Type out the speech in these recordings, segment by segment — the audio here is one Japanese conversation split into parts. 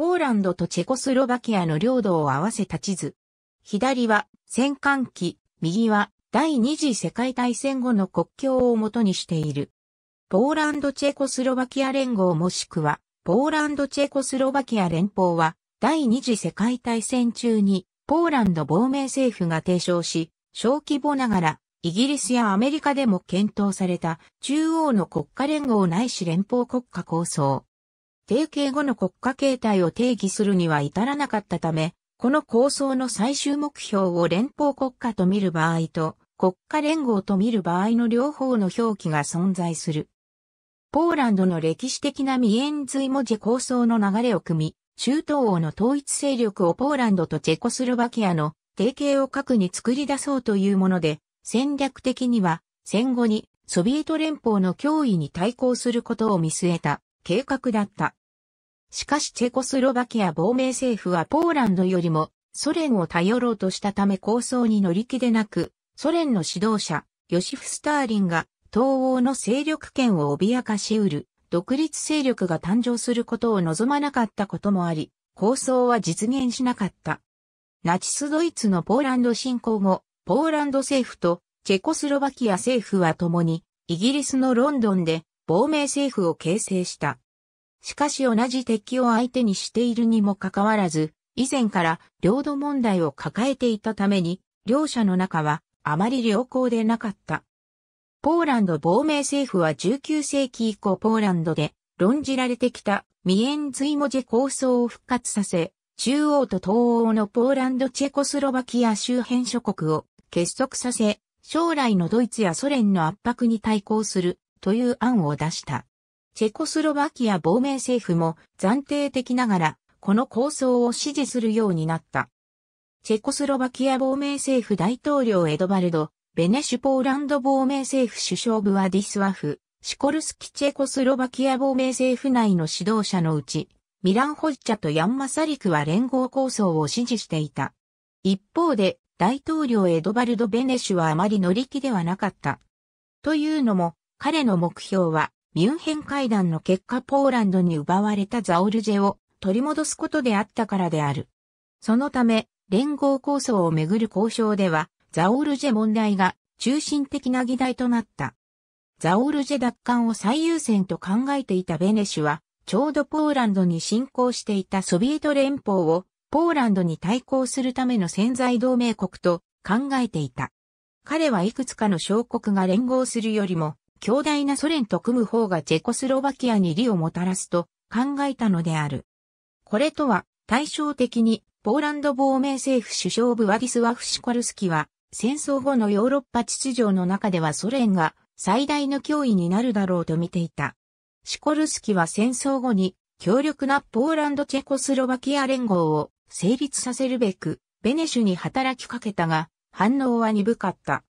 ポーランドとチェコスロバキアの領土を合わせた地図。左は戦艦機、右は第二次世界大戦後の国境をもとにしている。ポーランド・チェコスロバキア連合もしくは、ポーランド・チェコスロバキア連邦は、第二次世界大戦中に、ポーランド亡命政府が提唱し、小規模ながら、イギリスやアメリカでも検討された中央の国家連合ないし連邦国家構想。定型後の国家形態を定義するには至らなかったため、この構想の最終目標を連邦国家と見る場合と国家連合と見る場合の両方の表記が存在する。ポーランドの歴史的なミエンズイ文字構想の流れを組み、中東欧の統一勢力をポーランドとチェコスロバキアの提携を核に作り出そうというもので、戦略的には戦後にソビエト連邦の脅威に対抗することを見据えた計画だった。しかしチェコスロバキア亡命政府はポーランドよりもソ連を頼ろうとしたため構想に乗り気でなく、ソ連の指導者、ヨシフ・スターリンが東欧の勢力圏を脅かし得る独立勢力が誕生することを望まなかったこともあり、構想は実現しなかった。ナチスドイツのポーランド侵攻後、ポーランド政府とチェコスロバキア政府は共にイギリスのロンドンで亡命政府を形成した。しかし同じ敵を相手にしているにもかかわらず、以前から領土問題を抱えていたために、両者の仲はあまり良好でなかった。ポーランド亡命政府は19世紀以降ポーランドで論じられてきたミエンツイジェ構想を復活させ、中央と東欧のポーランドチェコスロバキア周辺諸国を結束させ、将来のドイツやソ連の圧迫に対抗するという案を出した。チェコスロバキア亡命政府も暫定的ながら、この構想を支持するようになった。チェコスロバキア亡命政府大統領エドバルド、ベネシュポーランド亡命政府首相ブワディスワフ、シコルスキチェコスロバキア亡命政府内の指導者のうち、ミラン・ホッチャとヤンマ・サリクは連合構想を支持していた。一方で、大統領エドバルド・ベネシュはあまり乗り気ではなかった。というのも、彼の目標は、ミュンヘン会談の結果ポーランドに奪われたザオルジェを取り戻すことであったからである。そのため、連合構想をめぐる交渉では、ザオルジェ問題が中心的な議題となった。ザオルジェ奪還を最優先と考えていたベネシュは、ちょうどポーランドに侵攻していたソビエト連邦をポーランドに対抗するための潜在同盟国と考えていた。彼はいくつかの小国が連合するよりも強大なソ連と組む方がチェコスロバキアに利をもたらすと考えたのである。これとは対照的にポーランド亡命政府首相部ワディスワフシコルスキは戦争後のヨーロッパ秩序の中ではソ連が最大の脅威になるだろうと見ていた。シコルスキは戦争後に強力なポーランドチェコスロバキア連合を成立させるべくベネシュに働きかけたが反応は鈍かった。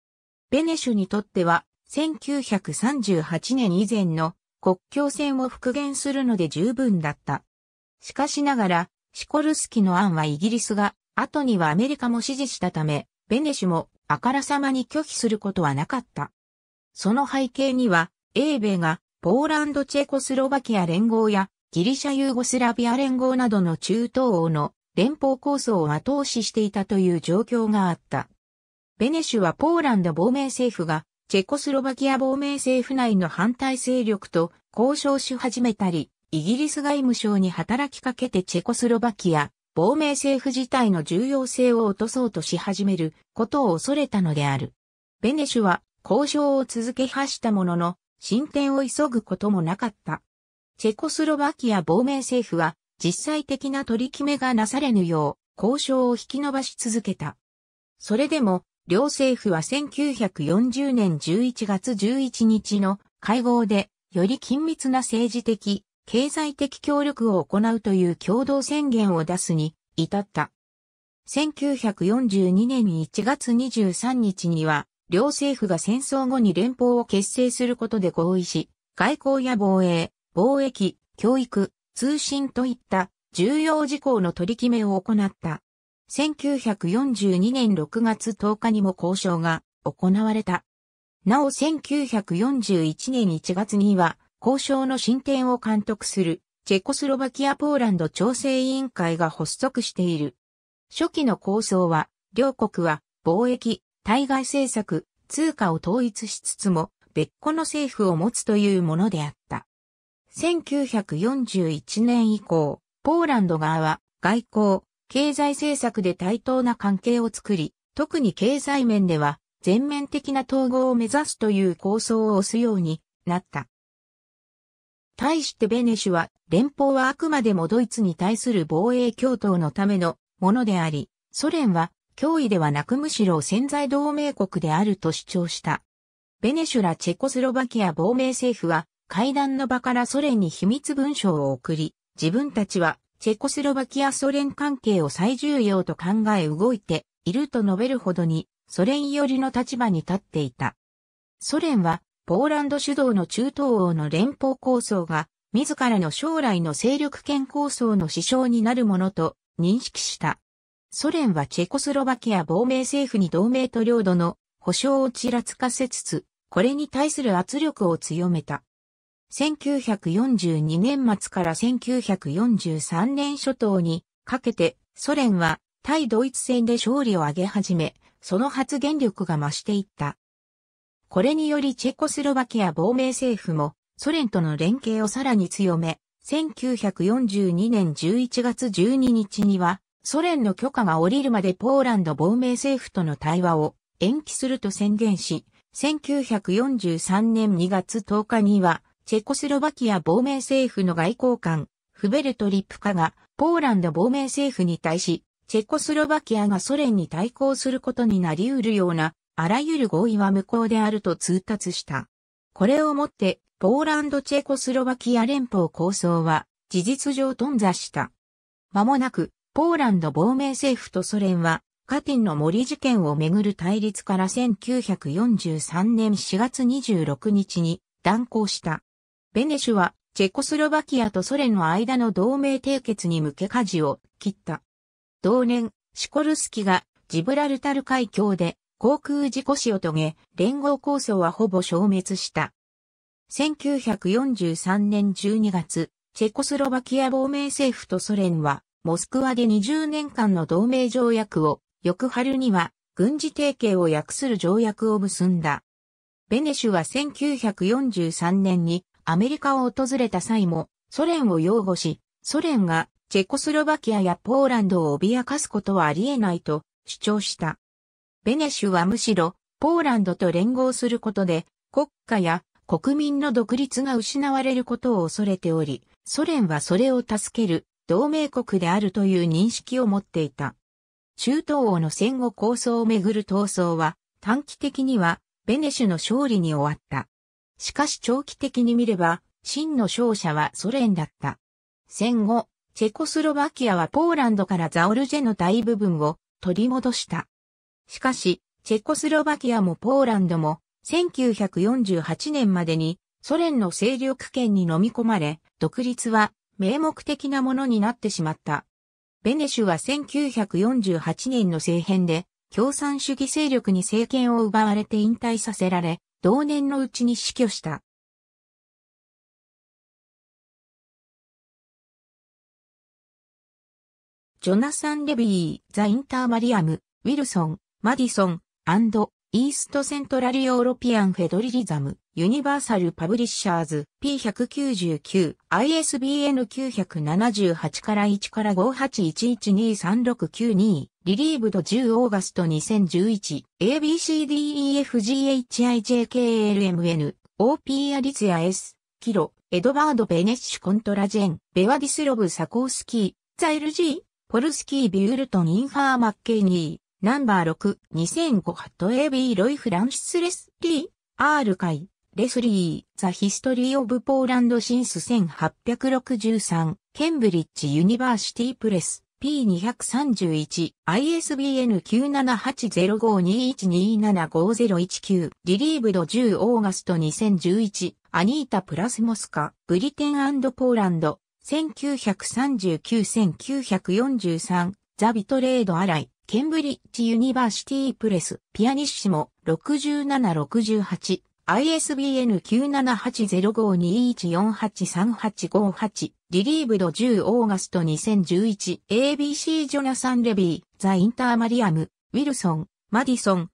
ベネシュにとっては1938年以前の国境線を復元するので十分だった。しかしながら、シコルスキの案はイギリスが、後にはアメリカも支持したため、ベネシュもあからさまに拒否することはなかった。その背景には、英米がポーランドチェコスロバキア連合やギリシャユーゴスラビア連合などの中東欧の連邦構想を後押ししていたという状況があった。ベネシュはポーランド亡命政府がチェコスロバキア亡命政府内の反対勢力と交渉し始めたり、イギリス外務省に働きかけてチェコスロバキア、亡命政府自体の重要性を落とそうとし始めることを恐れたのである。ベネシュは交渉を続けはしたものの、進展を急ぐこともなかった。チェコスロバキア亡命政府は実際的な取り決めがなされぬよう交渉を引き延ばし続けた。それでも両政府は1940年11月11日の会合で、より緊密な政治的、経済的協力を行うという共同宣言を出すに至った。1942年1月23日には、両政府が戦争後に連邦を結成することで合意し、外交や防衛、貿易、教育、通信といった重要事項の取り決めを行った。1942年6月10日にも交渉が行われた。なお1941年1月には交渉の進展を監督するチェコスロバキアポーランド調整委員会が発足している。初期の構想は両国は貿易、対外政策、通貨を統一しつつも別個の政府を持つというものであった。1941年以降、ポーランド側は外交、経済政策で対等な関係を作り、特に経済面では全面的な統合を目指すという構想を推すようになった。対してベネシュは、連邦はあくまでもドイツに対する防衛共闘のためのものであり、ソ連は脅威ではなくむしろ潜在同盟国であると主張した。ベネシュらチェコスロバキア亡命政府は、会談の場からソ連に秘密文書を送り、自分たちはチェコスロバキアソ連関係を最重要と考え動いていると述べるほどにソ連寄りの立場に立っていた。ソ連はポーランド主導の中東欧の連邦構想が自らの将来の勢力圏構想の支障になるものと認識した。ソ連はチェコスロバキア亡命政府に同盟と領土の保障をちらつかせつつ、これに対する圧力を強めた。1942年末から1943年初頭にかけてソ連は対ドイツ戦で勝利を挙げ始め、その発言力が増していった。これによりチェコスロバキア亡命政府もソ連との連携をさらに強め、1942年11月12日にはソ連の許可が下りるまでポーランド亡命政府との対話を延期すると宣言し、1943年2月10日にはチェコスロバキア亡命政府の外交官、フベルト・リップカが、ポーランド亡命政府に対し、チェコスロバキアがソ連に対抗することになり得るような、あらゆる合意は無効であると通達した。これをもって、ポーランド・チェコスロバキア連邦構想は、事実上頓挫した。間もなく、ポーランド亡命政府とソ連は、カティンの森事件をめぐる対立から1943年4月26日に断交した。ベネシュは、チェコスロバキアとソ連の間の同盟締結に向け舵を切った。同年、シコルスキがジブラルタル海峡で航空事故死を遂げ、連合構想はほぼ消滅した。1943年12月、チェコスロバキア亡命政府とソ連は、モスクワで20年間の同盟条約を、翌春には軍事提携を約する条約を結んだ。ベネシュは1943年にアメリカを訪れた際も、ソ連を擁護し、ソ連がチェコスロバキアやポーランドを脅かすことはありえないと主張した。ベネシュはむしろ、ポーランドと連合することで、国家や国民の独立が失われることを恐れており、ソ連はそれを助ける同盟国であるという認識を持っていた。中東欧の戦後構想をめぐる闘争は、短期的にはベネシュの勝利に終わった。しかし長期的に見れば、真の勝者はソ連だった。戦後、チェコスロバキアはポーランドからザオルジェの大部分を取り戻した。しかし、チェコスロバキアもポーランドも1948年までにソ連の勢力圏に飲み込まれ、独立は名目的なものになってしまった。ベネシュは1948年の政変で共産主義勢力に政権を奪われて引退させられ、同年のうちに死去した。ジョナサン・レビー、ザ・インター・マリアム、ウィルソン、マディソン、アンド、イーストセントラルオーロピアンフェドリリザム、ユニバーサルパブリッシャーズ P199、ISBN 978から1から5 8 1 1 2 3 6 9 9リリーブド10オーガスト2011、ABCDEFGHIJKLMN、OP アリツヤ S、キロ、エドバード・ベネッシュ・コントラジェン、ベワディスロブ・サコースキー、ザイルジー、ポルスキー・ビュールトン・インファー・マッケニー、ナンバー6、2005ハットエビー・ロイ・フランシス・レスリー、R 会、レスリー、ザ・ヒストリー・オブ・ポーランド・シンス1863、ケンブリッジ・ユニバーシティ・プレス、P231、ISBN 9780521275019、リリーブド10オーガスト2011、アニータ・プラスモスカ、ブリテンポーランド、1939-1943、ザ・ビトレード・アライ。ケンブリッジユニバーシティプレス、ピアニッシモ6768、ISBN 9780521483858、リリーブド10オーガスト2011、ABC ジョナサン・レビー、ザ・インター・マリアム、ウィルソン、マディソン、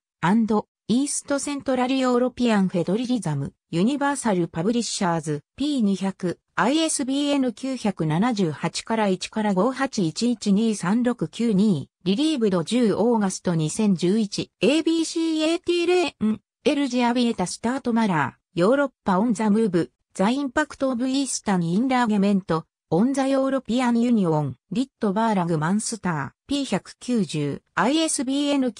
イースト・セントラル・ヨーロピアン・フェドリリザム、ユニバーサル・パブリッシャーズ、P200、ISBN 978から1から581123692リリーブド10オーガスト2 0 1 1 a b c a t レーンエルジアビエタスタートマラーヨーロッパオンザムーブザインパクトオブイースタンインラーゲメントオンザヨーロピアンユニオン、リットバーラグマンスター、P190、ISBN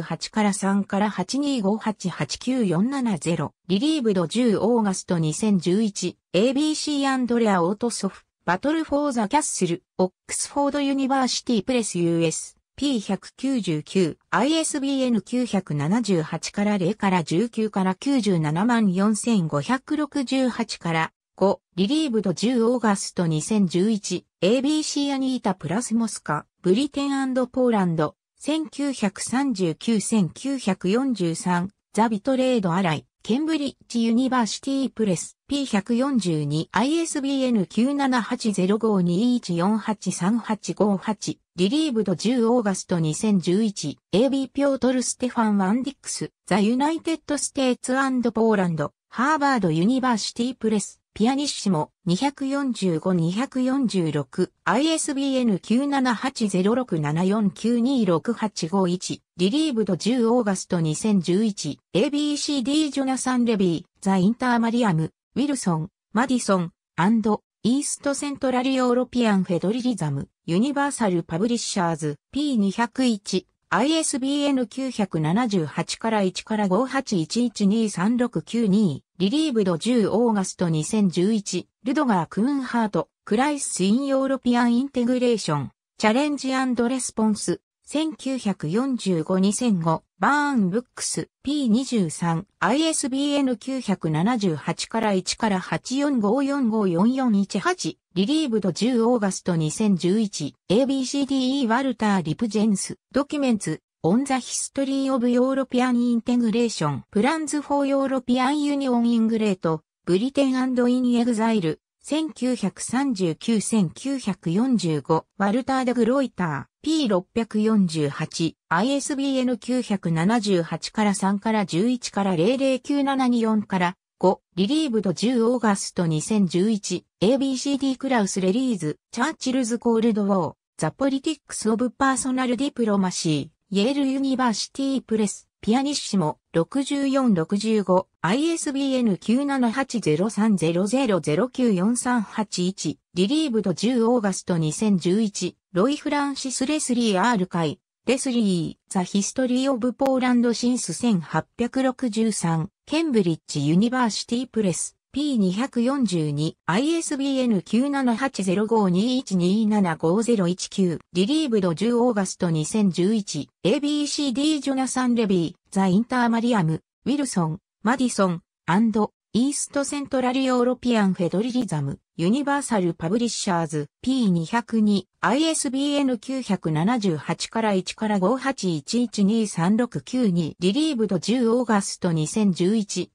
978から3から825889470、リリーブド10オーガスト2011、ABC アンドレアオートソフ、バトルフォーザキャッスル、オックスフォードユニバーシティプレス US。P199、ISBN 978から0から19から97万4568から5、リリーブド10オーガスト2011、ABC アニータプラスモスカ、ブリテンポーランド、1939-1943、ザ・ビトレード・アライ、ケンブリッジ・ユニバーシティ・プレス、P142、ISBN 9780521483858、リリーブド10オーガスト2011、AB ピョートル・ステファン・ワンディックス、ザ・ユナイテッド・ステーツ・ポーランド、ハーバード・ユニバーシティ・プレス、ピアニッシモ 245-246ISBN 9780674926851リリーブド10オーガスト 2011ABCD ジョナサン・レビーザ・インターマリアムウィルソンマディソンアンド・イーストセントラリ・ヨーロピアンフェドリリザムユニバーサルパブリッシャーズ P201 ISBN 978から1から581123692リリーブド10オーガスト2011、ルドガー・クーンハート、クライス・イン・ヨーロピアン・インテグレーション、チャレンジレスポンス、1945-2005、バーン・ブックス、P23、ISBN 978から1から845454418、リリーブド10オーガスト2011、ABCDE ワルター・リプジェンス、ドキュメンツ、On the History of European Integration Plans for European Union in Great Britain and in Exile 1939-1945ワルター・デ・グロイター P648 ISBN 978から3から11から00974から5リリーブド10オーガスト2011 ABCD クラウスレリーズチャーチルズ・コールド・ウォーザ・ポリティックス・オブ・パーソナル・ディプロマシーイェールユニバーシティプレス、ピアニッシモ、6465、ISBN 9780300094381、リリーブド10オーガスト2011、ロイ・フランシス・レスリー・アール会、レスリー、ザ・ヒストリー・オブ・ポーランド・シンス1863、ケンブリッジ・ユニバーシティ・プレス。P242、ISBN 9780521275019、リリーブド10オーガスト2011、ABCD ジョナサン・レビー、ザ・インター・マリアム、ウィルソン、マディソン、アンド、イースト・セントラル・ヨーロピアン・フェドリリザム、ユニバーサル・パブリッシャーズ、P202、ISBN 978から1から581123692、リリーブド10オーガスト2011、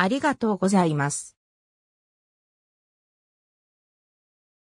ありがとうございます。